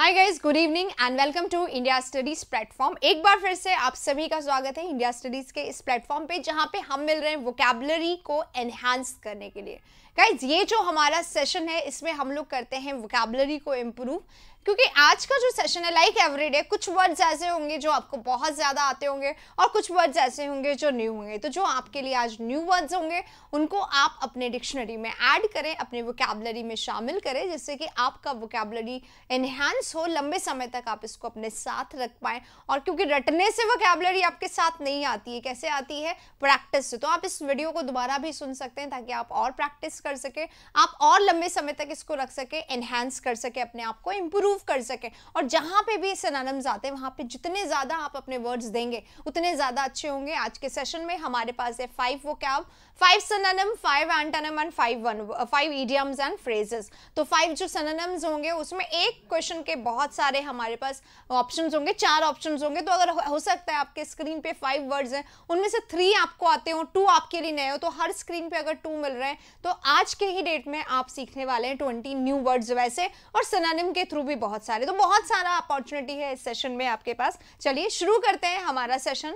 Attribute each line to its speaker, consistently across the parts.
Speaker 1: Hi guys good evening and welcome to India Studies platform एक बार फिर से आप सभी का स्वागत है इंडिया स्टडीज के इस प्लेटफॉर्म पे जहाँ पे हम मिल रहे हैं वोकेबलरी को एनहांस करने के लिए गाइज ये जो हमारा सेशन है इसमें हम लोग करते हैं वोकेबलरी को इम्प्रूव क्योंकि आज का जो सेशन है लाइक एवरीडे कुछ वर्ड्स ऐसे होंगे जो आपको बहुत ज़्यादा आते होंगे और कुछ वर्ड्स ऐसे होंगे जो न्यू होंगे तो जो आपके लिए आज न्यू वर्ड्स होंगे उनको आप अपने डिक्शनरी में ऐड करें अपने वोकेबलरी में शामिल करें जिससे कि आपका वोकेबलरी एनहेंस हो लंबे समय तक आप इसको अपने साथ रख पाएँ और क्योंकि रटने से वोकेबलरी आपके साथ नहीं आती है कैसे आती है प्रैक्टिस से तो आप इस वीडियो को दोबारा भी सुन सकते हैं ताकि आप और प्रैक्टिस कर सकें आप और लंबे समय तक इसको रख सकें इन्हांस कर सकें अपने आप को इम्प्रूव इम्प्रूव कर सकें और जहाँ पे भी सनानम्स आते हैं वहाँ पे जितने ज़्यादा आप अपने वर्ड्स देंगे उतने ज़्यादा अच्छे होंगे आज के सेशन में हमारे पास है फाइव वो vocab five synonyms five antonyms and five one five idioms and phrases तो फाइव जो सनानम्स होंगे उसमें एक क्वेश्चन के बहुत सारे हमारे पास ऑप्शन होंगे चार ऑप्शन होंगे तो अगर हो सकता है आपके स्क्रीन पर फाइव वर्ड्स हैं उनमें से थ्री आपको आते हो टू आपके लिए नए हो तो हर स्क्रीन पर अगर टू मिल रहे हैं तो आज के ही डेट में आप सीखने वाले हैं ट्वेंटी न्यू वर्ड्स वैसे और सनानिम के थ्रू भी बहुत सारे तो बहुत सारा अपॉर्चुनिटी है इस सेशन में आपके पास चलिए शुरू करते हैं हमारा सेशन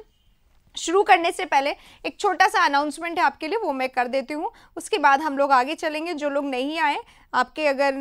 Speaker 1: शुरू करने से पहले एक छोटा सा अनाउंसमेंट है आपके लिए वो मैं कर देती हूँ उसके बाद हम लोग आगे चलेंगे जो लोग नहीं आए आपके अगर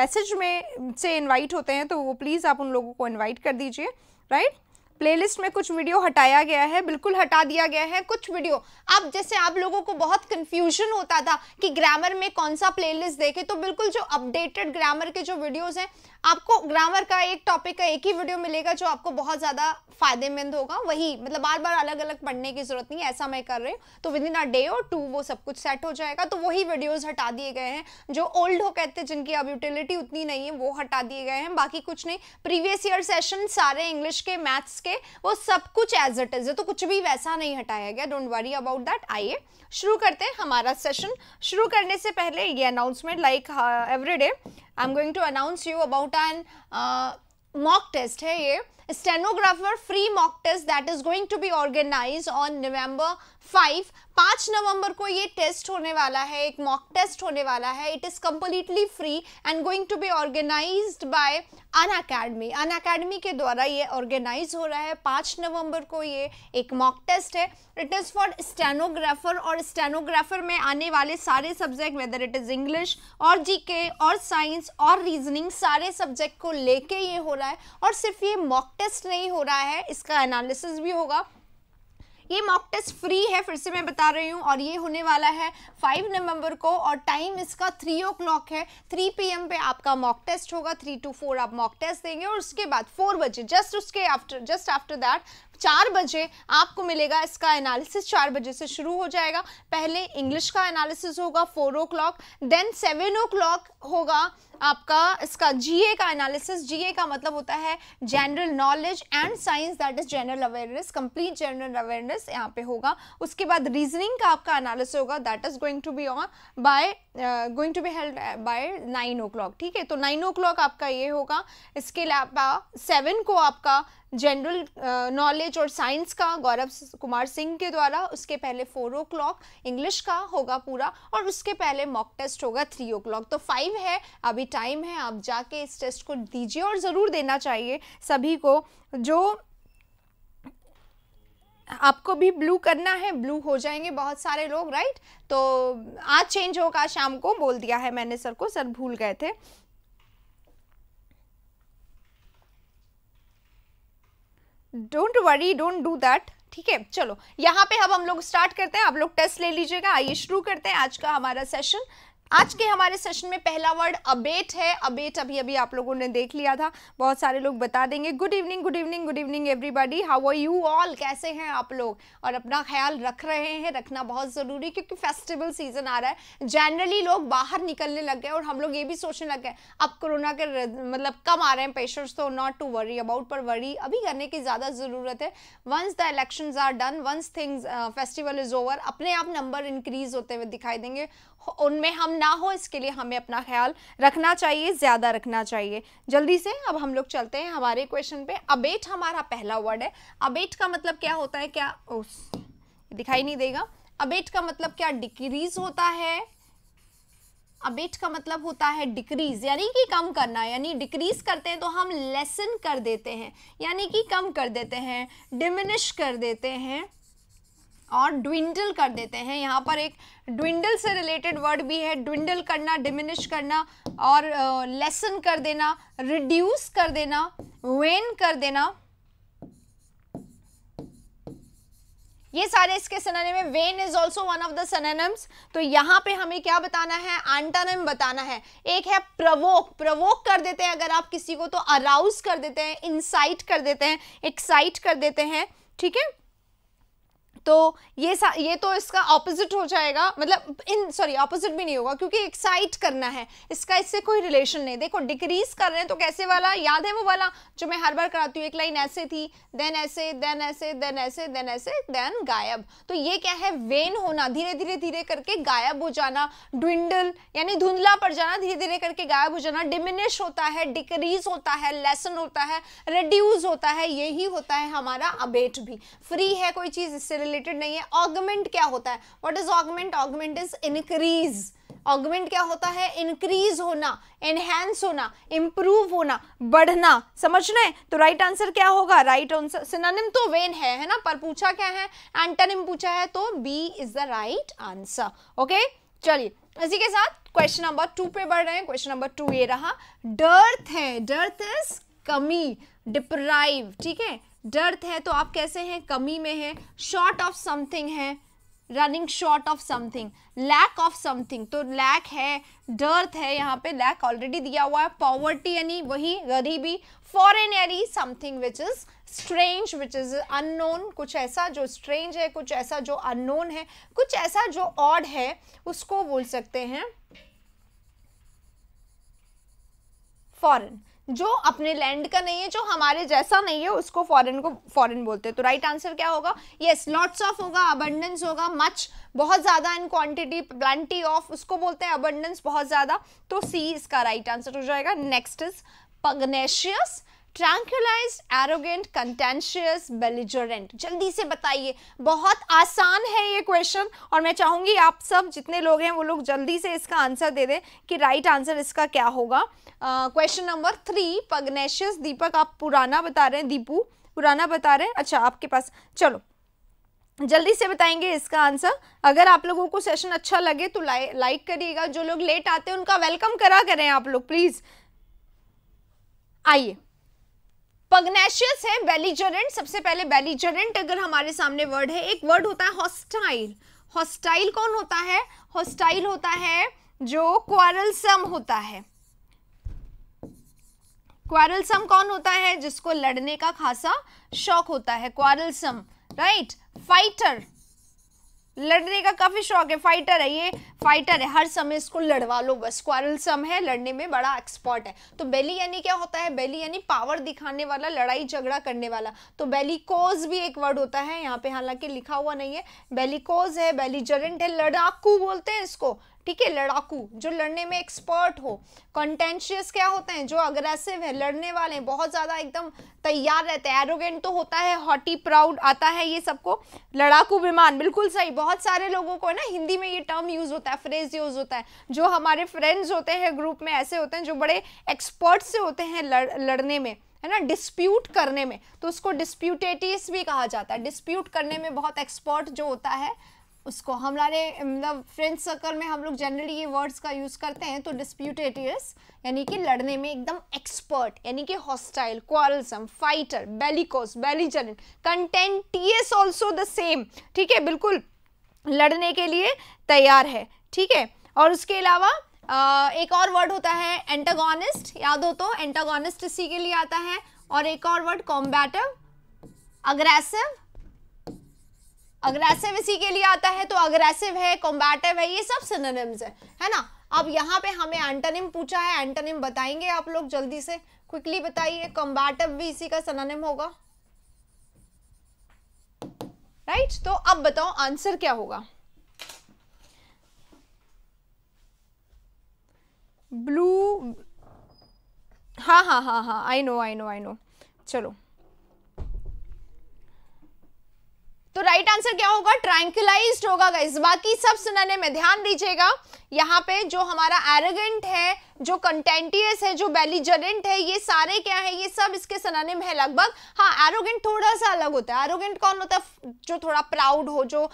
Speaker 1: मैसेज में से इनवाइट होते हैं तो वो प्लीज़ आप उन लोगों को इनवाइट कर दीजिए राइट प्लेलिस्ट में कुछ वीडियो हटाया गया है बिल्कुल हटा दिया गया है कुछ वीडियो आप जैसे आप लोगों को बहुत कंफ्यूजन होता था कि ग्रामर में कौन सा प्लेलिस्ट देखे तो बिल्कुल जो अपडेटेड ग्रामर के जो वीडियोस हैं आपको ग्रामर का एक टॉपिक का एक ही वीडियो मिलेगा जो आपको बहुत ज़्यादा फायदेमंद होगा वही मतलब बार बार अलग अलग पढ़ने की जरूरत नहीं ऐसा मैं कर रही हूँ तो विद इन अ डे और टू वो सब कुछ सेट हो जाएगा तो वही वीडियोज़ हटा दिए गए हैं जो ओल्ड हो कहते हैं जिनकी अब यूटिलिटी उतनी नहीं है वो हटा दिए गए हैं बाकी कुछ नहीं प्रीवियस ईयर सेशन सारे इंग्लिश के मैथ्स के वो सब कुछ एज इट इज़ है तो कुछ भी वैसा नहीं हटाया गया डोंट वरी अबाउट दैट आइए शुरू करते हैं हमारा सेशन शुरू करने से पहले ये announcement like every day I'm going to announce you about an uh, mock test Hey. Stenographer free mock test that is going to be organise on November five पाँच नवंबर को ये टेस्ट होने वाला है एक मॉक टेस्ट होने वाला है it is completely free and going to be organise by Unacademy Unacademy के द्वारा ये ऑर्गेनाइज हो रहा है पाँच नवंबर को ये एक मॉक टेस्ट है इट इज़ फॉर स्टेनोग्राफर और स्टेनोग्राफर में आने वाले सारे subject whether it is English और जी के और साइंस और रीजनिंग सारे सब्जेक्ट को लेके ये हो रहा है और सिर्फ ये मॉक टेस्ट नहीं हो रहा है इसका एनालिसिस भी होगा ये मॉक टेस्ट फ्री है फिर से मैं बता रही हूँ और ये होने वाला है फाइव नवंबर को और टाइम इसका थ्री ओ क्लॉक है थ्री पीएम पे आपका मॉक टेस्ट होगा थ्री टू फोर आप मॉक टेस्ट देंगे और उसके बाद फोर बजे जस्ट उसके आफ्टर जस्ट आफ्टर दैट चार बजे आपको मिलेगा इसका एनालिसिस चार बजे से शुरू हो जाएगा पहले इंग्लिश का एनालिसिस होगा four o'clock then seven o'clock होगा आपका इसका जीए का एनालिसिस जीए का मतलब होता है general knowledge and science that is general awareness complete general awareness यहाँ पे होगा उसके बाद रीजनिंग का आपका एनालिसिस होगा that is going to be on by going to be held by nine o'clock ठीक है तो नाइन ओ क्लॉक आपका ये होगा इसके अलावा सेवन को आपका जनरल नॉलेज uh, और साइंस का गौरव कुमार सिंह के द्वारा उसके पहले फोर ओ क्लॉक इंग्लिश का होगा पूरा और उसके पहले मॉक टेस्ट होगा थ्री ओ क्लॉक तो फाइव है अभी टाइम है आप जाके इस टेस्ट को दीजिए और ज़रूर देना चाहिए सभी को जो आपको भी ब्लू करना है ब्लू हो जाएंगे बहुत सारे लोग राइट तो आज चेंज होगा शाम को बोल दिया है मैंने सर को सर भूल गए थे don't worry don't do that ठीक है चलो यहाँ पे अब हम लोग स्टार्ट करते हैं आप लोग टेस्ट ले लीजिएगा आइए शुरू करते हैं आज का हमारा सेशन आज के हमारे सेशन में पहला वर्ड अबेट है अबेट अभी अभी आप लोगों ने देख लिया था बहुत सारे लोग बता देंगे good evening good evening good evening everybody how are you all कैसे हैं आप लोग और अपना ख्याल रख रहे हैं रखना बहुत ज़रूरी क्योंकि फेस्टिवल सीजन आ रहा है जनरली लोग बाहर निकलने लग गए और हम लोग ये भी सोचने लग गए अब कोरोना के मतलब कम आ रहे हैं पेशेंट्स तो नॉट टू वरी अबाउट पर वरी अभी करने की ज़्यादा ज़रूरत है once the election are done once things festival is over अपने आप नंबर इंक्रीज होते हुए दिखाई देंगे उनमें हम ना हो इसके लिए हमें अपना ख्याल रखना चाहिए ज़्यादा रखना चाहिए जल्दी से अब हम लोग चलते हैं हमारे क्वेश्चन पे अबेट हमारा पहला वर्ड है अबेट का मतलब क्या होता है क्या उस दिखाई नहीं देगा अबेट का मतलब क्या डिक्रीज होता है अबेट का मतलब होता है डिक्रीज यानी कि कम करना यानी डिक्रीज करते हैं तो हम लेसन कर देते हैं यानी कि कम कर देते हैं डिमिनिश कर देते हैं और ड्विंडल कर देते हैं यहाँ पर एक ड्विंडल से रिलेटेड वर्ड भी है ड्विंडल करना डिमिनिश करना और लेसन uh, कर देना रिड्यूस कर देना वेन कर देना ये सारे इसके सेनानिम है vain is also one of the synonyms तो यहाँ पे हमें क्या बताना है एंटानिम बताना है एक है प्रवोक प्रवोक कर देते हैं अगर आप किसी को तो अराउज कर देते हैं इंसाइट कर देते हैं एक्साइट कर देते हैं ठीक है तो ये ये तो इसका ऑपोजिट हो जाएगा मतलब इन सॉरी ऑपोजिट भी नहीं होगा क्योंकि एक्साइट करना है इसका इससे कोई रिलेशन नहीं देखो डिक्रीज कर रहे हैं तो कैसे वाला याद है वो वाला जो मैं हर बार कराती हूँ एक लाइन ऐसे थी देन ऐसे देन ऐसे देन ऐसे देन ऐसे देन गायब तो ये क्या है वेन होना धीरे धीरे धीरे करके गायब हो जाना ड्विंडल यानी धुंधला पड़ जाना धीरे धीरे करके गायब हो जाना डिमिनिश होता है डिक्रीज होता है लेसन होता है रिड्यूज होता है यही होता है हमारा अबेट भी फ्री है कोई चीज़ इससे रिलेटेड नहीं है ऑगमेंट क्या होता है what is augment augment is increase augment क्या होता है इंक्रीज होना एनहेंस होना इंप्रूव होना बढ़ना समझना है तो राइट right आंसर क्या होगा राइट आंसर सिनानिम तो वेन है है ना पर पूछा क्या है एंटनिम पूछा है तो B is the right answer okay चलिए इसी के साथ क्वेश्चन नंबर टू पे बढ़ रहे हैं क्वेश्चन नंबर टू ये रहा डर्थ है डर्थ इज कमी डिप्राइव ठीक है डर्थ है तो आप कैसे हैं कमी में है शॉर्ट ऑफ समथिंग है running short of something lack of something तो लैक है डर्थ है यहाँ पे लैक ऑलरेडी दिया हुआ है पॉवर्टी यानी वही गरीबी फॉरेन यानी something which is strange which is unknown कुछ ऐसा जो स्ट्रेंज है कुछ ऐसा जो अननोन है कुछ ऐसा जो ऑड है उसको बोल सकते हैं फॉरेन जो अपने लैंड का नहीं है जो हमारे जैसा नहीं है उसको फॉरेन को फॉरेन बोलते हैं तो राइट आंसर क्या होगा येस लॉट्स ऑफ होगा अबंडेंस होगा मच बहुत ज़्यादा इन क्वांटिटी प्लान्टी ऑफ उसको बोलते हैं अबंडेंस बहुत ज़्यादा तो सी इसका राइट आंसर हो जाएगा next is pugnacious tranquilize arrogant contentious belligerent जल्दी से बताइए बहुत आसान है ये क्वेश्चन और मैं चाहूंगी आप सब जितने लोग हैं वो लोग जल्दी से इसका आंसर दे दें कि राइट right आंसर इसका क्या होगा question number three pugnacious Deepak आप पुराना बता रहे हैं दीपू पुराना बता रहे हैं अच्छा आपके पास चलो जल्दी से बताएंगे इसका आंसर अगर आप लोगों को सेशन अच्छा लगे तो लाई, लाइक करिएगा जो लोग लेट आते हैं उनका वेलकम करा करें आप लोग प्लीज़ आइए पग्नेशियस है बेलिजरेंट सबसे पहले बेलिजरेंट अगर हमारे सामने वर्ड है एक वर्ड होता है हॉस्टाइल हॉस्टाइल कौन होता है हॉस्टाइल होता है जो क्वारलसम होता है क्वारलसम कौन होता है जिसको लड़ने का खासा शौक होता है क्वारलसम राइट फाइटर लड़ने का काफ़ी शौक है फाइटर है ये फाइटर है हर समय इसको लड़वा लो बस क्वारल सम है लड़ने में बड़ा एक्सपर्ट है तो बेली यानी क्या होता है बेली यानी पावर दिखाने वाला लड़ाई झगड़ा करने वाला तो बेली कोज भी एक वर्ड होता है यहाँ पे हालांकि लिखा हुआ नहीं है बेलीकोज है बेली है लड़ाकू बोलते हैं इसको ठीक है लड़ाकू जो लड़ने में एक्सपर्ट हो कंटेंशियस क्या होते हैं जो अग्रेसिव है लड़ने वाले हैं बहुत ज़्यादा एकदम तैयार रहते हैं एरोगेंट तो होता है हॉटी प्राउड आता है ये सबको लड़ाकू विमान बिल्कुल सही बहुत सारे लोगों को है ना हिंदी में ये टर्म यूज़ होता है फ्रेज यूज़ होता है जो हमारे फ्रेंड्स होते हैं ग्रुप में ऐसे होते हैं जो बड़े एक्सपर्ट से होते हैं लड़, लड़ने में है ना डिस्प्यूट करने में तो उसको डिस्प्यूटेटिस भी कहा जाता है डिस्प्यूट करने में बहुत एक्सपर्ट जो होता है उसको हमारे मतलब फ्रेंड सर्कल में हम लोग जनरली ये वर्ड्स का यूज़ करते हैं तो डिस्प्यूटेट यानी कि लड़ने में एकदम एक्सपर्ट यानी कि hostile quarrelsome fighter bellicose belligerent contentious also the same ठीक है बिल्कुल लड़ने के लिए तैयार है ठीक है और उसके अलावा एक और वर्ड होता है एंटागोनिस्ट याद हो तो एंटागोनिस्ट इसी के लिए आता है और एक और वर्ड कॉम्बैटिव अग्रेसिव अग्रेसिव इसी के लिए आता है तो अग्रेसिव है कॉम्बैटिव है ये सब सिनोनिम्स है है ना अब यहाँ पे हमें एंटोनिम पूछा है एंटोनिम बताएंगे आप लोग जल्दी से क्विकली बताइए कॉम्बैटिव भी इसी का सिनोनिम होगा राइट right? तो अब बताओ आंसर क्या होगा ब्लू हाँ हाँ हाँ हाँ I know I know I know चलो तो राइट आंसर क्या होगा ट्रैंकुलाइज होगा गाइज बाकी सब सुनने में ध्यान दीजिएगा यहाँ पे जो हमारा एरोगेंट है जो कंटेंटियस है जो बेलीजरेंट है ये सारे क्या है ये सब इसके सनानिम है लगभग हाँ एरोगेंट थोड़ा सा अलग होता है एरोगेंट कौन होता है जो थोड़ा प्राउड हो जो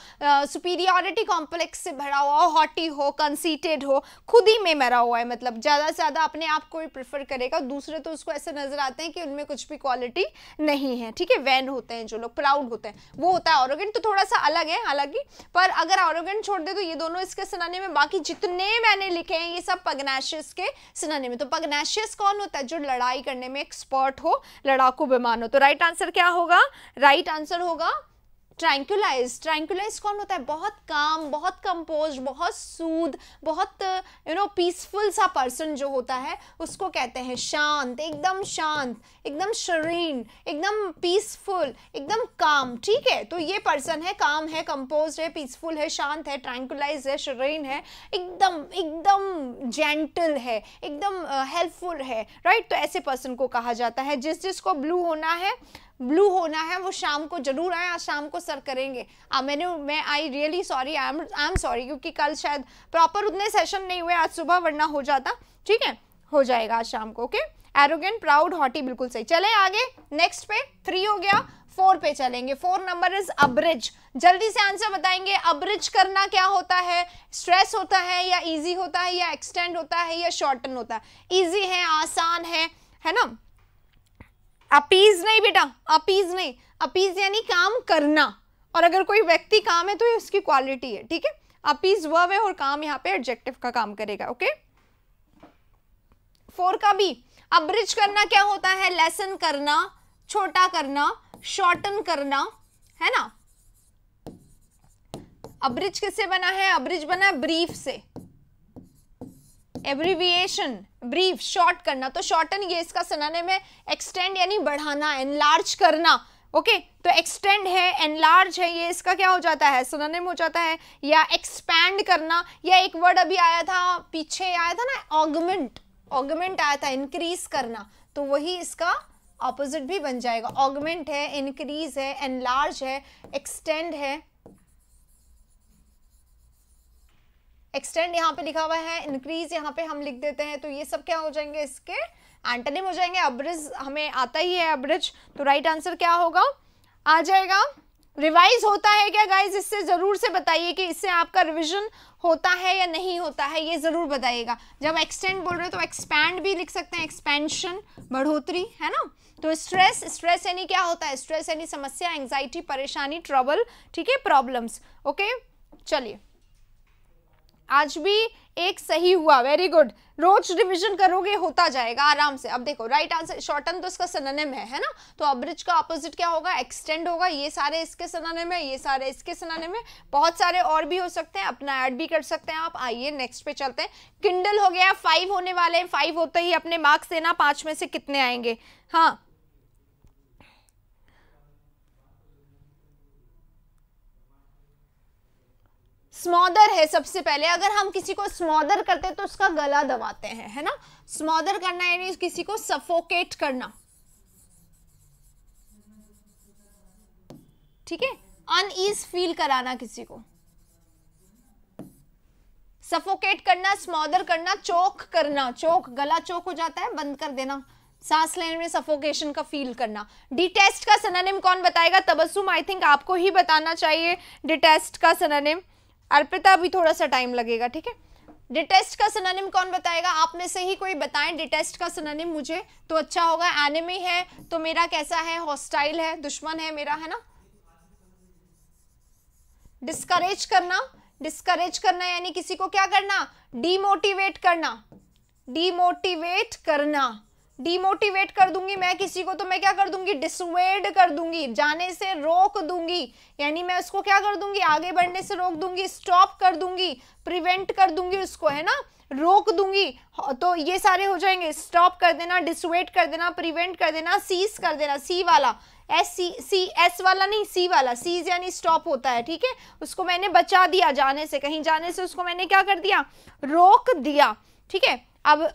Speaker 1: सुपीरियोरिटी कॉम्प्लेक्स से भरा हुआ हो हॉटी हो कंसीटेड हो खुद ही में मरा हुआ है मतलब ज़्यादा से ज़्यादा अपने आप को ही प्रेफर करेगा दूसरे तो उसको ऐसे नज़र आते हैं कि उनमें कुछ भी क्वालिटी नहीं है ठीक है वैन होते हैं जो लोग प्राउड होते हैं वो होता है ऑरोगेंट तो थोड़ा सा अलग है हालांकि पर अगर ऑरोगेंट छोड़ दे तो ये दोनों इसके सनाने में बाकी जितने मैंने लिखे हैं ये सब पगनाशिस के सिनोनिम तो पगनेशियस कौन होता है जो लड़ाई करने में एक्सपर्ट हो लड़ाकू विमान हो तो राइट आंसर क्या होगा राइट आंसर होगा ट्रैंकुलाइज ट्रैंकुलाइज कौन होता है बहुत काम बहुत कंपोज बहुत सूद बहुत यू नो पीसफुल सा पर्सन जो होता है उसको कहते हैं शांत एकदम शांत एकदम शरीन एकदम पीसफुल एकदम काम ठीक है तो ये पर्सन है काम है कंपोज है पीसफुल है शांत है ट्रैंकुलाइज है शरीन है एकदम एकदम जेंटल है एकदम हेल्पफुल uh, है राइट right? तो ऐसे पर्सन को कहा जाता है जिस जिसको ब्लू होना है ब्लू होना है वो शाम को जरूर आए आज शाम को सर करेंगे आ, मैंने मैं I really sorry I am I am sorry क्योंकि कल शायद प्रॉपर उतने सेशन नहीं हुए आज सुबह वरना हो जाता ठीक है हो जाएगा आज शाम को ओके एरोगेंट प्राउड हॉटी बिल्कुल सही चले आगे नेक्स्ट पे थ्री हो गया फोर पे चलेंगे फोर नंबर इज अब्रिज जल्दी से आंसर बताएंगे अब्रिज करना क्या होता है स्ट्रेस होता है या इजी होता है या एक्सटेंड होता है या शॉर्टन होता है इजी है आसान है है ना अपीज नहीं बेटा अपीज नहीं अपीज यानी काम करना और अगर कोई व्यक्ति काम है तो ये उसकी क्वालिटी है ठीक है अपीज वर्व है और काम यहाँ पे एडजेक्टिव का काम करेगा ओके फोर का भी अब्रिज करना क्या होता है लेसन करना छोटा करना शॉर्टन करना है ना अब्रिज किससे बना है अब्रिज बना है ब्रीफ से एब्रीविएशन ब्रीफ शॉर्ट करना तो शॉर्टन ये इसका सुनाने में एक्सटेंड यानी बढ़ाना एनलार्ज करना ओके okay, तो एक्सटेंड है एनलार्ज है ये इसका क्या हो जाता है सुनने में हो जाता है या एक्सपैंड करना या एक वर्ड अभी आया था पीछे आया था ना ऑगमेंट ऑगमेंट आया था इंक्रीज करना तो वही इसका ऑपोजिट भी बन जाएगा ऑगमेंट है इंक्रीज है एनलार्ज है एक्सटेंड है एक्सटेंड यहाँ पे लिखा हुआ है इंक्रीज यहाँ पे हम लिख देते हैं तो ये सब क्या हो जाएंगे इसके एंटनिम हो जाएंगे अब्रिज हमें आता ही है अब्रिज तो राइट आंसर क्या होगा आ जाएगा रिवाइज होता है क्या गाइज इससे ज़रूर से बताइए कि इससे आपका रिविजन होता है या नहीं होता है ये ज़रूर बताइएगा जब एक्सटेंड बोल रहे हो तो एक्सपैंड भी लिख सकते हैं एक्सपेंशन बढ़ोतरी है ना तो स्ट्रेस स्ट्रेस यानी क्या होता है स्ट्रेस यानी समस्या एंग्जाइटी परेशानी ट्रबल ठीक है प्रॉब्लम्स ओके चलिए आज भी एक सही हुआ वेरी गुड रोज रिवीजन करोगे होता जाएगा आराम से अब देखो राइट आंसर शॉर्टन तो इसका सनानेम है है ना तो अब्रिज का अपोजिट क्या होगा एक्सटेंड होगा ये सारे इसके सननिम है ये सारे इसके सनाने है बहुत सारे और भी हो सकते हैं अपना ऐड भी कर सकते हैं आप आइए नेक्स्ट पे चलते हैं किंडल हो गया फाइव होने वाले हैं फाइव होते ही अपने मार्क्स देना पाँच में से कितने आएंगे हाँ स्मोदर है सबसे पहले अगर हम किसी को स्मोदर करते हैं तो उसका गला दबाते हैं है ना स्मोदर करना यानी किसी को सफोकेट करना ठीक है अनईज फील कराना किसी को सफोकेट करना स्मोदर करना चोक करना चोक गला चोक हो जाता है बंद कर देना सांस लेने में सफोकेशन का फील करना डिटेस्ट का सनानिम कौन बताएगा तबस्सुम आई थिंक आपको ही बताना चाहिए डिटेस्ट का सनानिम अर्पिता भी थोड़ा सा टाइम लगेगा ठीक है डिटेस्ट का सिनोनिम कौन बताएगा आप में से ही कोई बताएं डिटेस्ट का सिनोनिम मुझे तो अच्छा होगा एनिमी है तो मेरा कैसा है हॉस्टाइल है दुश्मन है मेरा है ना डिस्करेज करना डिस्करेज करना यानी किसी को क्या करना डीमोटिवेट करना डीमोटिवेट करना डिमोटिवेट कर दूंगी मैं किसी को तो मैं क्या कर दूंगी डिसवेड कर दूंगी जाने से रोक दूंगी यानी मैं उसको क्या कर दूंगी आगे बढ़ने से रोक दूंगी स्टॉप कर दूंगी प्रिवेंट कर दूंगी उसको है ना रोक दूंगी हाँ, तो ये सारे हो जाएंगे स्टॉप कर देना डिसवेट कर देना प्रिवेंट कर देना सीज कर देना सी वाला एस सी सी एस वाला नहीं सी वाला सीज यानी स्टॉप होता है ठीक है उसको मैंने बचा दिया जाने से कहीं जाने से उसको मैंने क्या कर दिया रोक दिया ठीक है अब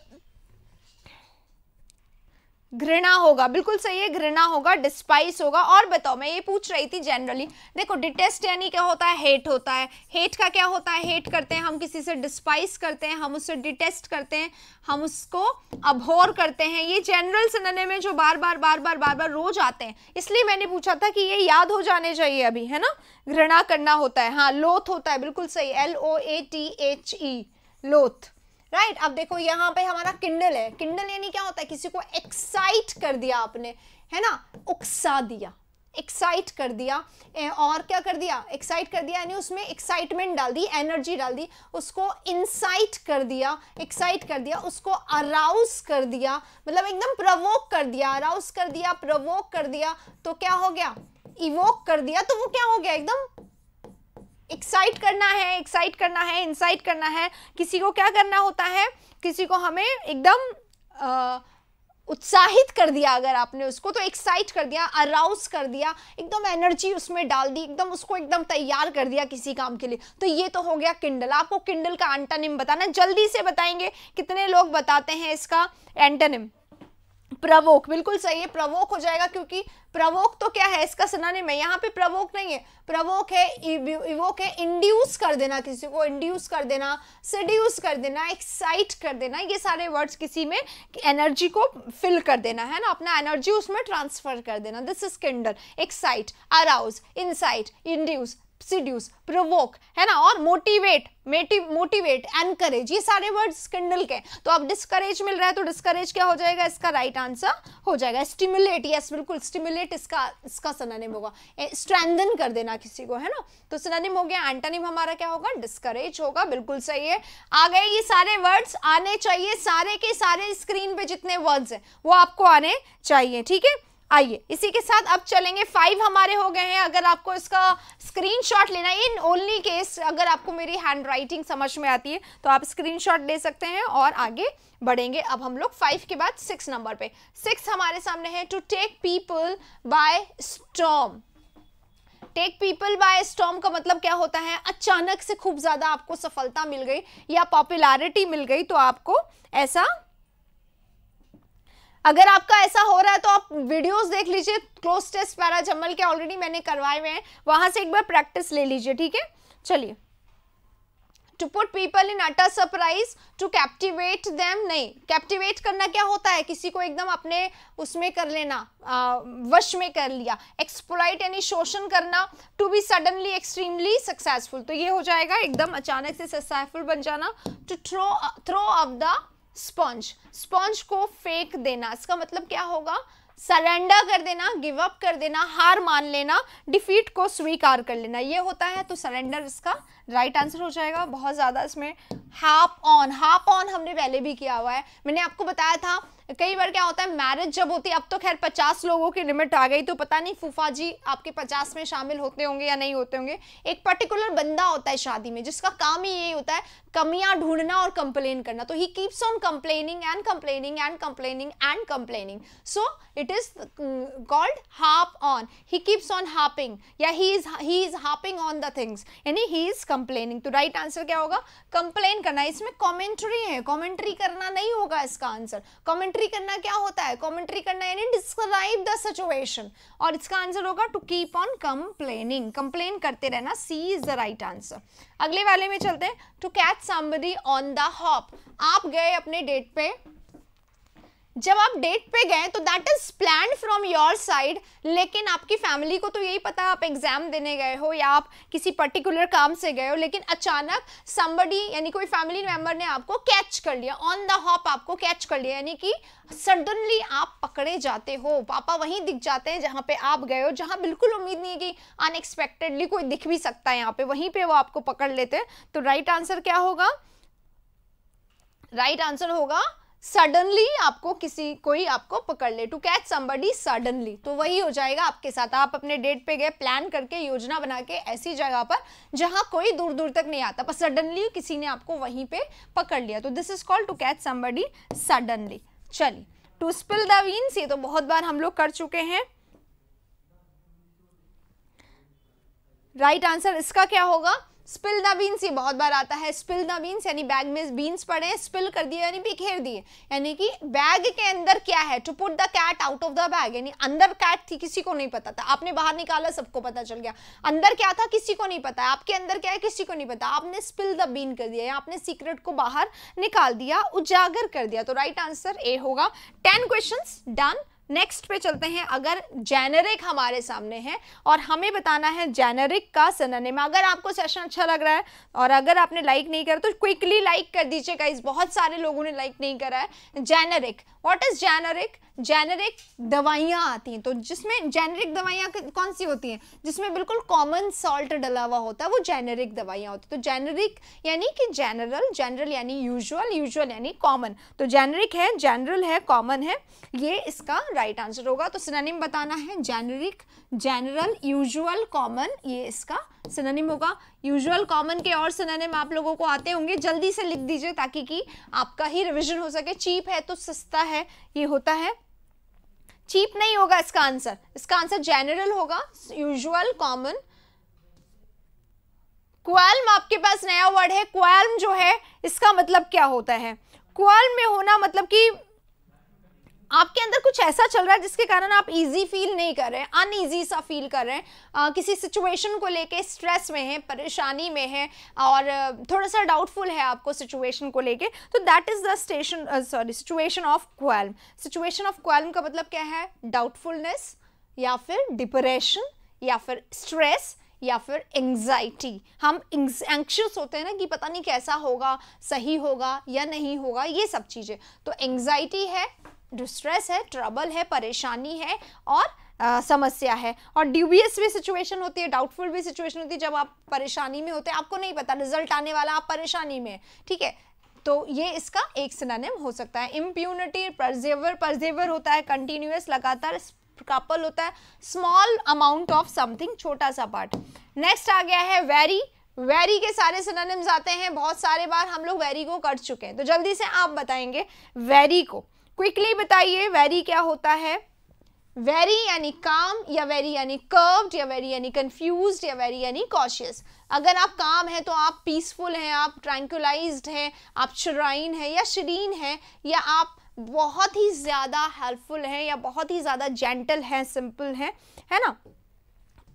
Speaker 1: घृणा होगा बिल्कुल सही है घृणा होगा डिस्पाइस होगा और बताओ मैं ये पूछ रही थी जनरली देखो डिटेस्ट यानी क्या होता है हेट होता है हेट का क्या होता है हेट करते हैं हम किसी से डिस्पाइस करते हैं हम उससे डिटेस्ट करते हैं हम उसको अभोर करते हैं ये जनरल सिनने में जो बार बार बार बार बार बार रोज आते हैं इसलिए मैंने पूछा था कि ये याद हो जाने चाहिए अभी है ना घृणा करना होता है हाँ लोथ होता है बिल्कुल सही L O A T H E loath right अब देखो यहाँ पे हमारा किंडल है किंडल यानी क्या होता है किसी को एक्साइट कर दिया आपने है ना उकसा दिया एक्साइट कर दिया और क्या कर दिया एक्साइट कर दिया यानी उसमें एक्साइटमेंट डाल दी एनर्जी डाल दी उसको इंसाइट कर दिया एक्साइट कर दिया उसको अराउस कर दिया मतलब एकदम प्रवोक कर दिया अराउस कर दिया प्रवोक कर दिया तो क्या हो गया इवोक कर दिया तो वो क्या हो गया एकदम एक्साइट करना है एक्साइट करना है इंसाइट करना है किसी को क्या करना होता है किसी को हमें एकदम उत्साहित कर दिया अगर आपने उसको तो एक्साइट कर दिया अराउज कर दिया एकदम एनर्जी उसमें डाल दी एकदम उसको एकदम तैयार कर दिया किसी काम के लिए तो ये तो हो गया किंडल आपको किंडल का एंटानिम बताना जल्दी से बताएंगे कितने लोग बताते हैं इसका एंटानिम प्रवोक बिल्कुल सही है प्रवोक हो जाएगा क्योंकि प्रवोक तो क्या है इसका नहीं मैं यहाँ पे प्रवोक नहीं है प्रवोक है इवोक है इंड्यूस कर देना किसी को इंड्यूस कर देना सड्यूस कर देना एक्साइट कर देना ये सारे वर्ड्स किसी में एनर्जी को फिल कर देना है ना अपना एनर्जी उसमें ट्रांसफर कर देना this is kindle excite arouse incite induce seduce provoke है ना और मोटिवेट मोटिवेट एनकरेज ये सारे वर्ड स्किंडल के तो अब डिस्करेज मिल रहा है तो डिस्करेज क्या हो जाएगा इसका राइट right आंसर हो जाएगा स्टिमुलेट यस बिल्कुल स्टिमुलेट इसका इसका सनानिम होगा स्ट्रेंदन कर देना किसी को है ना तो सनानिम हो गया एंटानिम हमारा क्या होगा डिस्करेज होगा बिल्कुल सही है आ गए ये सारे वर्ड्स आने चाहिए सारे के सारे स्क्रीन पे जितने वर्ड्स हैं वो आपको आने चाहिए ठीक है आइए इसी के साथ अब चलेंगे फाइव हमारे हो गए हैं अगर आपको इसका स्क्रीनशॉट लेना इन ओनली केस अगर आपको मेरी हैंड राइटिंग समझ में आती है तो आप स्क्रीनशॉट ले सकते हैं और आगे बढ़ेंगे अब हम लोग फाइव के बाद सिक्स नंबर पे सिक्स हमारे सामने है to take people by storm take people by storm का मतलब क्या होता है अचानक से खूब ज़्यादा आपको सफलता मिल गई या पॉपुलैरिटी मिल गई तो आपको ऐसा अगर आपका ऐसा हो रहा है तो आप वीडियोस देख लीजिए क्लोज टेस्ट पैराजमल के ऑलरेडी मैंने करवाए हुए हैं वहां से एक बार प्रैक्टिस ले लीजिए ठीक है चलिए to put people in utter surprise to captivate them नहीं कैप्टिवेट करना क्या होता है किसी को एकदम अपने उसमें कर लेना आ, वश में कर लिया एक्सप्लाइट यानी शोषण करना to be suddenly extremely successful तो ये हो जाएगा एकदम अचानक से सक्सेसफुल बन जाना to throw throw of the sponge sponge को फेंक देना इसका मतलब क्या होगा सरेंडर कर देना गिव अप कर देना हार मान लेना डिफीट को स्वीकार कर लेना ये होता है तो सरेंडर इसका राइट right आंसर हो जाएगा बहुत ज़्यादा इसमें हाफ ऑन हाफ ऑन हमने पहले भी किया हुआ है मैंने आपको बताया था कई बार क्या होता है मैरिज जब होती है अब तो खैर पचास लोगों की लिमिट आ गई तो पता नहीं फूफा जी आपके पचास में शामिल होते होंगे या नहीं होते होंगे एक पर्टिकुलर बंदा होता है शादी में जिसका काम ही यही होता है कमियां ढूंढना और कंप्लेन करना तो ही keeps on complaining and complaining and complaining and complaining so it is called harp on he keeps on harping या he is he is harping on the things यानी ही इज कंप्लेनिंग तो right answer क्या होगा complain करना इसमें commentary है commentary करना नहीं होगा इसका आंसर कॉमेंट कॉमेंट्री करना क्या होता है कॉमेंट्री करना यानी डिस्क्राइब द सिचुएशन और इसका आंसर होगा to keep on complaining complain करते रहना C is the right answer अगले वाले में चलते हैं to catch somebody on the hop आप गए अपने डेट पे जब आप डेट पे गए तो that is plan from your side लेकिन आपकी फैमिली को तो यही पता आप एग्जाम देने गए हो या आप किसी पर्टिकुलर काम से गए हो लेकिन अचानक समबडी यानी कोई फैमिली मेंबर ने आपको कैच कर लिया ऑन द हॉप आपको कैच कर लिया यानी कि सडनली आप पकड़े जाते हो पापा वहीं दिख जाते हैं जहाँ पे आप गए हो जहाँ बिल्कुल उम्मीद नहीं है कि अनएक्सपेक्टेडली कोई दिख भी सकता है यहाँ पे वहीं पे वो आपको पकड़ लेते हैं तो राइट right आंसर क्या होगा राइट right आंसर होगा सडनली आपको किसी कोई आपको पकड़ ले टू कैच समबडी सडनली तो वही हो जाएगा आपके साथ आप अपने डेट पे गए प्लान करके योजना बना के ऐसी जगह पर जहां कोई दूर दूर तक नहीं आता पर सडनली किसी ने आपको वहीं पे पकड़ लिया तो this is called to catch somebody suddenly चलिए टू स्पिल द वीन्स ये तो बहुत बार हम लोग कर चुके हैं राइट right आंसर इसका क्या होगा स्पिल द बीन्स ये बहुत बार आता है स्पिल द बीन्स यानी बैग में बीन्स पड़े हैं स्पिल कर दिए यानी बिखेर दिए यानी कि बैग के अंदर क्या है to put the cat out of the bag यानी अंदर कैट थी किसी को नहीं पता था आपने बाहर निकाला सबको पता चल गया अंदर क्या था किसी को नहीं पता आपके अंदर क्या है किसी को नहीं पता आपने स्पिल द बीन कर दिया या आपने सीक्रेट को बाहर निकाल दिया उजागर कर दिया तो राइट आंसर ए होगा टेन क्वेश्चन डन नेक्स्ट पे चलते हैं अगर जेनेरिक हमारे सामने है और हमें बताना है जेनेरिक का सननिम अगर आपको सेशन अच्छा लग रहा है और अगर आपने लाइक नहीं करा तो क्विकली लाइक कर दीजिए गाइज बहुत सारे लोगों ने लाइक नहीं करा है generic what is generic generic दवाइयाँ आती हैं तो जिसमें जेनेरिक दवाइयाँ कौन सी होती हैं जिसमें बिल्कुल कॉमन सॉल्ट डला हुआ होता है वो जेनेरिक दवाइयाँ होती हैं तो जेनेरिक यानी कि जनरल जनरल यानी यूजुअल यूजुअल यानी कॉमन तो जेनेरिक है जनरल है कॉमन है ये इसका राइट right आंसर होगा तो सिनानिम बताना है जेनेरिक जनरल यूजुअल कॉमन ये इसका सिनानिम होगा यूजुअल कॉमन के और सिनानिम आप लोगों को आते होंगे जल्दी से लिख दीजिए ताकि कि आपका ही रिविजन हो सके चीप है तो सस्ता है ये होता है चीप नहीं होगा इसका आंसर इसका आंसर जनरल होगा यूजुअल कॉमन क्वाल्म आपके पास नया वर्ड है क्वाल्म जो है इसका मतलब क्या होता है क्वाल्म में होना मतलब कि आपके अंदर कुछ ऐसा चल रहा है जिसके कारण आप इजी फील नहीं कर रहे हैं अनईजी सा फील कर रहे हैं आ, किसी सिचुएशन को लेके स्ट्रेस में है परेशानी में है और थोड़ा सा डाउटफुल है आपको सिचुएशन को लेके तो that is the station sorry situation of qualm situation of qualm का मतलब क्या है डाउटफुलनेस या फिर डिप्रेशन या फिर स्ट्रेस या फिर एंग्जाइटी हम एंक्शियस होते हैं ना कि पता नहीं कैसा होगा सही होगा या नहीं होगा ये सब चीज़ें तो एंग्जाइटी है डिस्ट्रेस है ट्रबल है परेशानी है और आ, समस्या है और ड्यूबियस भी सिचुएशन होती है डाउटफुल भी सिचुएशन होती है जब आप परेशानी में होते हैं आपको नहीं पता रिजल्ट आने वाला आप परेशानी में ठीक है तो ये इसका एक सिनानिम हो सकता है इम्प्यूनिटी परजेवर परजेवर होता है कंटिन्यूस लगातार कपल होता है स्मॉल अमाउंट ऑफ समथिंग छोटा सा पार्ट नेक्स्ट आ गया है वेरी वेरी के सारे सिनानिम्स आते हैं बहुत सारे बार हम लोग वेरी को कर चुके हैं तो जल्दी से आप बताएंगे वेरी को क्विकली बताइए वेरी क्या होता है वेरी यानी काम या वेरी यानी कर्व्ड या वेरी यानी कंफ्यूज या वेरी यानी कॉशियस अगर आप काम है तो आप पीसफुल हैं आप ट्रैंकुलाइज हैं आप शराइन हैं या शरीन हैं या आप बहुत ही ज़्यादा हेल्पफुल हैं या बहुत ही ज़्यादा जेंटल हैं सिंपल हैं है ना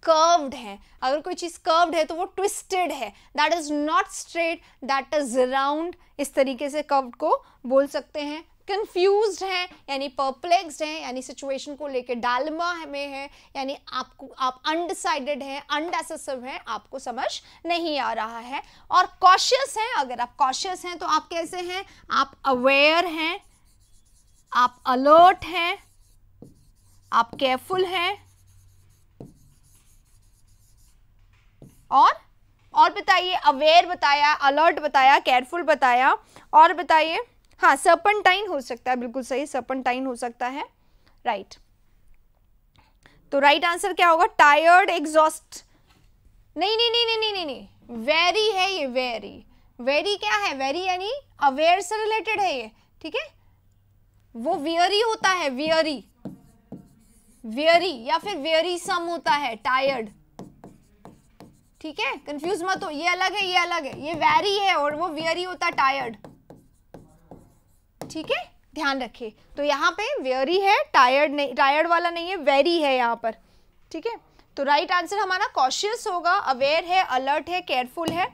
Speaker 1: कर्व्ड है अगर कोई चीज़ कर्व्ड है तो वो ट्विस्टेड है that is not straight that is round इस तरीके से कर्व्ड को बोल सकते हैं कंफ्यूज हैं यानी परप्लेक्सड हैं यानी सिचुएशन को लेकर डालमा में है यानी आपको आप अनडिसाइडेड हैं अनडेसिसिव हैं आपको समझ नहीं आ रहा है और कॉशियस हैं अगर आप कॉशियस हैं तो आप कैसे हैं आप अवेयर हैं आप अलर्ट हैं आप केयरफुल हैं और और बताइए अवेयर बताया अलर्ट बताया केयरफुल बताया और बताइए हाँ सर्पनटाइन हो सकता है बिल्कुल सही सर्पनटाइन हो सकता है राइट तो राइट आंसर क्या होगा टायर्ड एग्जॉस्ट नहीं नहीं नहीं नहीं नहीं नहीं वेरी है ये वेरी वेरी क्या है वेरी यानी अवेयर से रिलेटेड है ये ठीक है वो वियरी होता है वियरी वियरी या फिर वियरी सम होता है टायर्ड ठीक है कंफ्यूज मत हो ये अलग है ये अलग है ये वेरी है और वो वियरी होता है टायर्ड ठीक है ध्यान रखिए तो यहाँ पे वेरी है टायर्ड नहीं टायर्ड वाला नहीं है वेरी है यहाँ पर ठीक है तो राइट आंसर हमारा कॉशियस होगा अवेयर है अलर्ट है केयरफुल है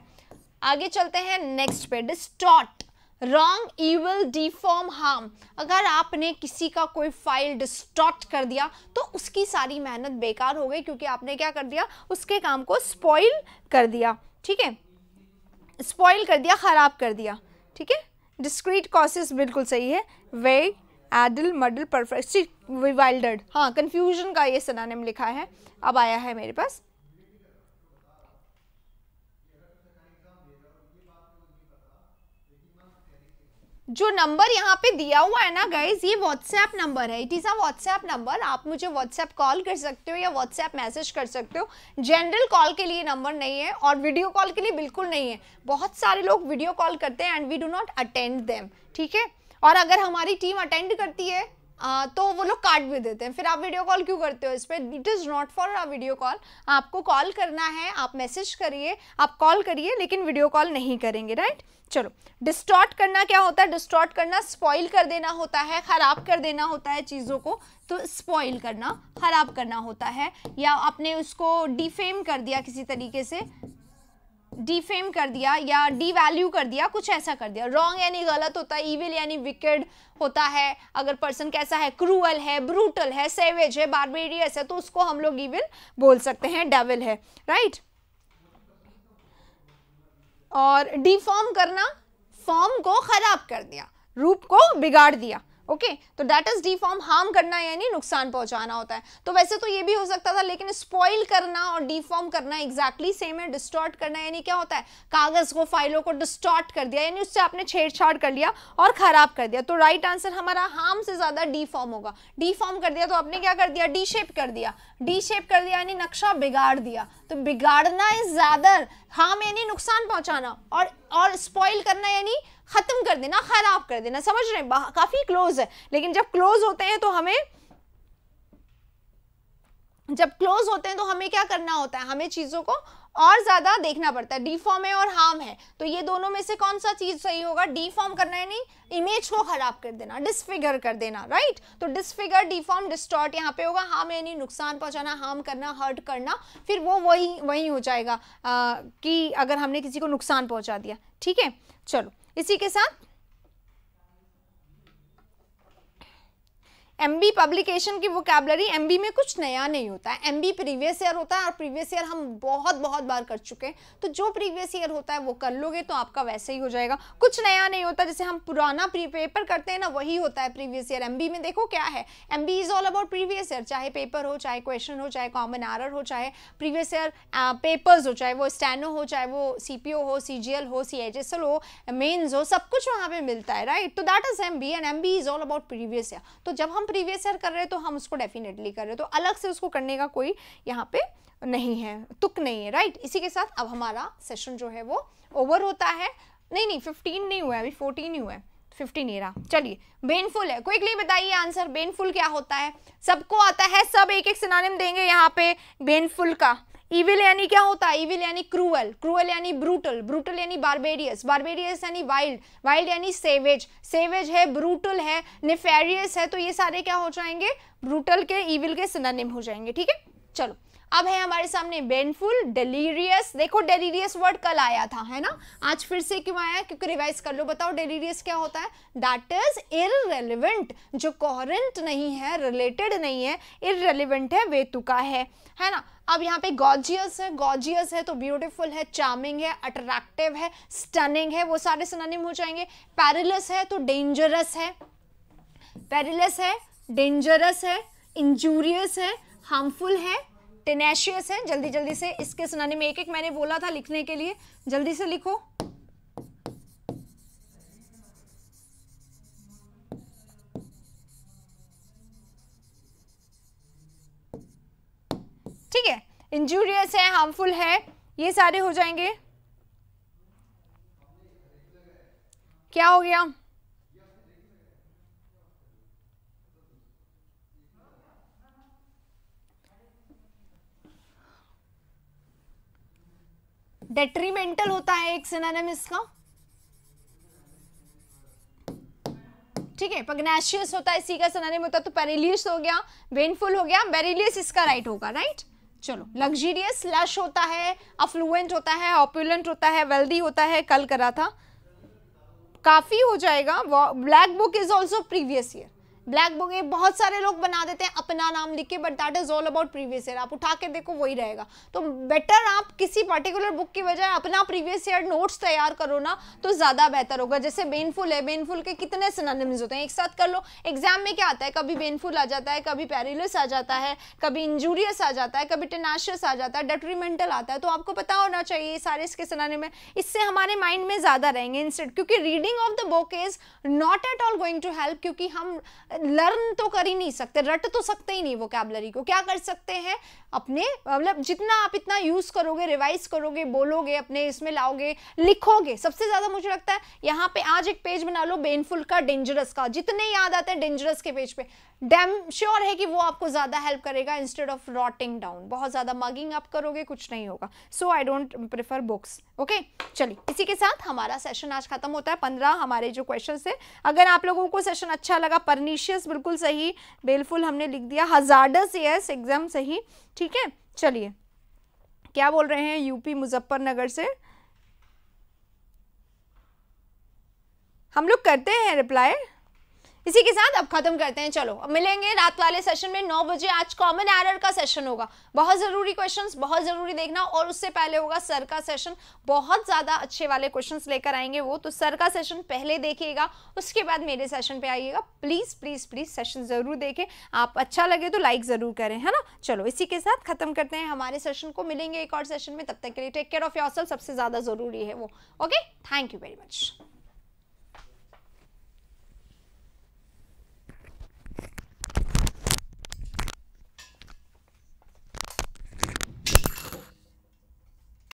Speaker 1: आगे चलते हैं नेक्स्ट पे distort wrong evil deform harm अगर आपने किसी का कोई फाइल डिस्टॉट कर दिया तो उसकी सारी मेहनत बेकार हो गई क्योंकि आपने क्या कर दिया उसके काम को स्पॉइल कर दिया ठीक है स्पॉइल कर दिया ख़राब कर दिया ठीक है डिस्क्रीट कॉसेस बिल्कुल सही है वे एडल मडल परफेक्ट विवाइल्डर्ड हाँ कन्फ्यूजन का ये सनानिम लिखा है अब आया है मेरे पास जो नंबर यहाँ पे दिया हुआ है ना गाइज ये व्हाट्सएप नंबर है it is a WhatsApp number आप मुझे व्हाट्सएप कॉल कर सकते हो या व्हाट्सएप मैसेज कर सकते हो जनरल कॉल के लिए नंबर नहीं है और वीडियो कॉल के लिए बिल्कुल नहीं है बहुत सारे लोग वीडियो कॉल करते हैं and we do not attend them ठीक है और अगर हमारी टीम अटेंड करती है आ, तो वो लोग काट भी देते हैं फिर आप वीडियो कॉल क्यों करते हो इस पर it is not for a video call आपको कॉल करना है आप मैसेज करिए आप कॉल करिए लेकिन वीडियो कॉल नहीं करेंगे राइट right? चलो डिस्टॉर्ट करना क्या होता है डिस्टॉर्ट करना स्पॉइल कर देना होता है ख़राब कर देना होता है चीज़ों को तो स्पॉइल करना ख़राब करना होता है या आपने उसको डिफेम कर दिया किसी तरीके से डिफेम कर दिया या डिवैल्यू कर दिया कुछ ऐसा कर दिया रॉन्ग यानी गलत होता है ईविल यानी विकेड होता है अगर पर्सन कैसा है क्रूअल है ब्रूटल है सेवेज है बारबेरियस है तो उसको हम लोग ईविल बोल सकते हैं डेविल है राइट right? और डिफॉर्म करना फॉर्म को ख़राब कर दिया रूप को बिगाड़ दिया ओके okay, तो डेट इज डिफॉर्म हार्म करना यानी नुकसान पहुंचाना होता है तो वैसे तो ये भी हो सकता था लेकिन स्पॉइल करना और डिफॉर्म करना एग्जैक्टली exactly सेम है डिस्टॉर्ट करना यानी क्या होता है कागज को फाइलों को डिस्टॉर्ट कर दिया यानी उससे आपने छेड़छाड़ कर लिया और खराब कर दिया तो राइट right आंसर हमारा हार्म से ज्यादा डिफॉर्म होगा डिफॉर्म कर दिया तो आपने क्या कर दिया डी शेप कर दिया डी शेप कर दिया यानी नक्शा बिगाड़ दिया तो बिगाड़ना इज ज्यादा हार्म यानी नुकसान पहुंचाना और और स्पॉइल करना यानी ख़त्म कर देना ख़राब कर देना समझ रहे हैं काफ़ी क्लोज है लेकिन जब क्लोज होते हैं तो हमें जब क्लोज होते हैं तो हमें क्या करना होता है हमें चीज़ों को और ज़्यादा देखना पड़ता है डिफॉर्म है और हार्म है तो ये दोनों में से कौन सा चीज़ सही होगा डिफॉर्म करना है नहीं इमेज को ख़राब कर देना डिसफिगर कर देना राइट तो डिसफिगर डिफॉर्म डिस्टॉर्ट यहाँ पे होगा हार्म यानी नुकसान पहुँचाना हार्म करना हर्ट करना फिर वो वही वही हो जाएगा आ, कि अगर हमने किसी को नुकसान पहुँचा दिया ठीक है चलो इसी के साथ एम बी पब्लिकेशन की वोकेबलरी एम बी में कुछ नया नहीं होता है एम बी प्रीवियस ईयर होता है और प्रीवियस ईयर हम बहुत बहुत बार कर चुके हैं तो जो प्रीवियस ईयर होता है वो कर लोगे तो आपका वैसे ही हो जाएगा कुछ नया नहीं होता जैसे हम पुराना प्री पेपर करते हैं ना वही होता है प्रीवियस ईयर एम बी में देखो क्या है M B is all about previous year चाहे पेपर हो चाहे क्वेश्चन हो चाहे कॉमन आरर हो चाहे प्रीवियस ईयर पेपर्स हो चाहे वो स्टैनो हो चाहे वो सी पी ओ हो सी जी एल हो सी एच एस एल हो मेन्स हो सब कुछ वहाँ पर मिलता है राइट तो that is M B and M B is all about previous year तो जब हम प्रीवियस ईयर कर रहे हैं तो हम उसको डेफिनेटली कर रहे हैं तो अलग से उसको करने का कोई यहाँ पे नहीं है तुक नहीं है राइट इसी के साथ अब हमारा सेशन जो है वो ओवर होता है नहीं नहीं फिफ्टीन नहीं हुआ है अभी फोर्टीन ही हुआ है फिफ्टीन एरा चलिए बेनफुल है क्विकली बताइए आंसर बेनफुल क्या होता है सबको आता है सब एक एक सिनानिम देंगे यहाँ पे बेनफुल का इविल यानी क्या होता है इविल यानी क्रूअल क्रूअल यानी ब्रूटल ब्रूटल यानी बार्बेरियस बार्बेरियस यानी वाइल्ड वाइल्ड यानी सेवेज सेवेज है ब्रूटल है निफेरियस है तो ये सारे क्या हो जाएंगे ब्रूटल के इविल के सिनोनिम हो जाएंगे ठीक है चलो अब है हमारे सामने बेनफुल डेलीरियस देखो डेलीरियस वर्ड कल आया था है ना आज फिर से क्यों आया क्योंकि रिवाइज कर लो बताओ डेलीरियस क्या होता है दैट इज इरेलीवेंट जो कॉरेंट नहीं है रिलेटेड नहीं है इरेलीवेंट है बेतुका है है ना अब यहाँ पे गॉजियस है गॉजियस है तो ब्यूटीफुल है चार्मिंग है अट्रैक्टिव है स्टनिंग है वो सारे सिनानिम हो जाएंगे पैरिलस है तो डेंजरस है पेरिलस है डेंजरस है इंजूरियस है हार्मफुल है टेनेशियस है जल्दी जल्दी से इसके सुनाने में एक एक मैंने बोला था लिखने के लिए जल्दी से लिखो इंजूरियस है हार्मफुल है ये सारे हो जाएंगे क्या हो गया डेट्रीमेंटल होता है एक सिनानम इसका ठीक है पग्नेशियस होता है सी का सिनानम होता है तो पेरिलियस हो गया वेनफुल हो गया बेरिलियस इसका राइट होगा राइट चलो लग्जीरियस लश होता है अफ्लुएंट होता है ऑपुलेंट होता है वेल्दी होता है कल करा था काफ़ी हो जाएगा black book is also previous year black book ये बहुत सारे लोग बना देते हैं अपना नाम लिख के but that is all about previous year आप उठा के देखो वही रहेगा तो बेटर आप किसी पर्टिकुलर बुक की बजाय अपना प्रीवियस ईयर नोट्स तैयार करो ना तो ज़्यादा बेहतर होगा जैसे बेनफुल है बेनफुल के कितने सिनानिम्स होते हैं एक साथ कर लो एग्जाम में क्या आता है कभी बेनफुल आ जाता है कभी पेरिलस आ जाता है कभी इंजूरियस आ जाता है कभी टेनाशियस आ जाता है डेट्रीमेंटल आता है तो आपको पता होना चाहिए सारे इसके सिनानिम है इससे हमारे माइंड में ज़्यादा रहेंगे इंस्टेंट क्योंकि reading of the book is not at all going to help क्योंकि हम लर्न तो कर ही नहीं सकते रट तो सकते ही नहीं वो कैबलरी को क्या कर सकते हैं अपने मतलब जितना आप इतना यूज़ करोगे रिवाइज करोगे बोलोगे अपने इसमें लाओगे लिखोगे सबसे ज़्यादा मुझे लगता है यहाँ पे आज एक पेज बना लो बेनफुल का डेंजरस का जितने याद आते हैं डेंजरस के पेज पे डेम श्योर है कि वो आपको ज़्यादा हेल्प करेगा इंस्टेड ऑफ रॉटिंग डाउन बहुत ज़्यादा मगिंग अप करोगे कुछ नहीं होगा so I don't prefer books okay चलिए इसी के साथ हमारा सेशन आज खत्म होता है पंद्रह हमारे जो क्वेश्चन है अगर आप लोगों को सेशन अच्छा लगा परनीशियस बिल्कुल सही बेलफुल हमने लिख दिया हजार्डस यस एग्जाम सही ठीक है चलिए क्या बोल रहे हैं यूपी मुजफ्फरनगर से हम लोग करते हैं रिप्लाई इसी के साथ अब खत्म करते हैं चलो अब मिलेंगे रात वाले सेशन में नौ बजे आज कॉमन एरर का सेशन होगा बहुत ज़रूरी क्वेश्चंस बहुत ज़रूरी देखना और उससे पहले होगा सर का सेशन बहुत ज़्यादा अच्छे वाले क्वेश्चंस लेकर आएंगे वो तो सर का सेशन पहले देखिएगा उसके बाद मेरे सेशन पे आइएगा प्लीज़ प्लीज़ प्लीज़ सेशन ज़रूर देखें आप अच्छा लगे तो लाइक ज़रूर करें है ना चलो इसी के साथ ख़त्म करते हैं हमारे सेशन को मिलेंगे एक और सेशन में तब तक के लिए टेक केयर ऑफ़ योर सबसे ज़्यादा ज़रूरी है वो okay thank you very much